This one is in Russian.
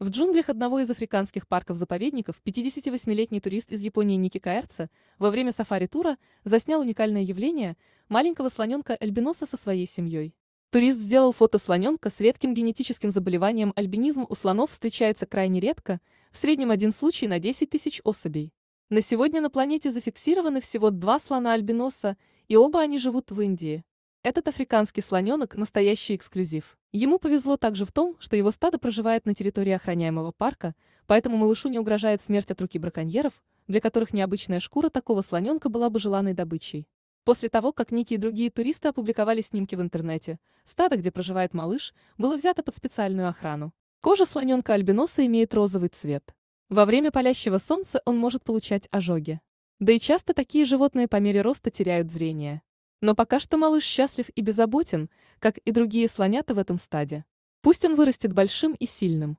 В джунглях одного из африканских парков-заповедников 58-летний турист из Японии Ники Каэрца во время сафари-тура заснял уникальное явление маленького слоненка Альбиноса со своей семьей. Турист сделал фото слоненка с редким генетическим заболеванием альбинизм у слонов встречается крайне редко, в среднем один случай на 10 тысяч особей. На сегодня на планете зафиксированы всего два слона-альбиноса, и оба они живут в Индии. Этот африканский слоненок – настоящий эксклюзив. Ему повезло также в том, что его стадо проживает на территории охраняемого парка, поэтому малышу не угрожает смерть от руки браконьеров, для которых необычная шкура такого слоненка была бы желанной добычей. После того, как некие другие туристы опубликовали снимки в интернете, стадо, где проживает малыш, было взято под специальную охрану. Кожа слоненка альбиноса имеет розовый цвет. Во время палящего солнца он может получать ожоги. Да и часто такие животные по мере роста теряют зрение. Но пока что малыш счастлив и беззаботен, как и другие слонята в этом стаде. Пусть он вырастет большим и сильным.